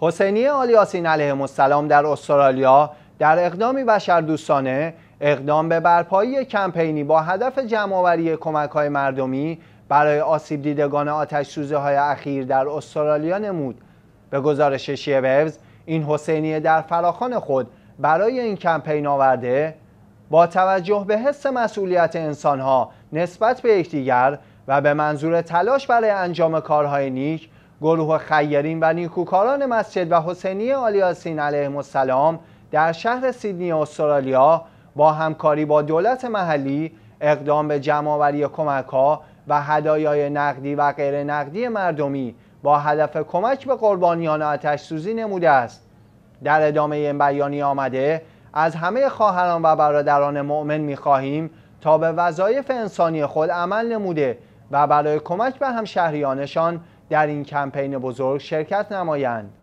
حسینی آلیاسین علیه السلام در استرالیا در اقدامی بشردوستانه اقدام به برپایی کمپینی با هدف جمعآوری کمک‌های مردمی برای آسیب دیدگان آتش های اخیر در استرالیا نمود به گزارش شیوز این حسینیه در فراخان خود برای این کمپین آورده با توجه به حس مسئولیت انسانها نسبت به یکدیگر و به منظور تلاش برای انجام کارهای نیک گروه خیرین و نیکوکاران مسجد و حسینی آلیاسین علیه السلام در شهر سیدنی استرالیا با همکاری با دولت محلی اقدام به جمعآوری کمکها و هدایای نقدی و غیر نقدی مردمی با هدف کمک به قربانیان آتش سوزی نموده است در ادامه این بیانیه آمده از همه خواهران و برادران مؤمن میخواهیم تا به وظایف انسانی خود عمل نموده و برای کمک به همشهریانشان در این کمپین بزرگ شرکت نمایند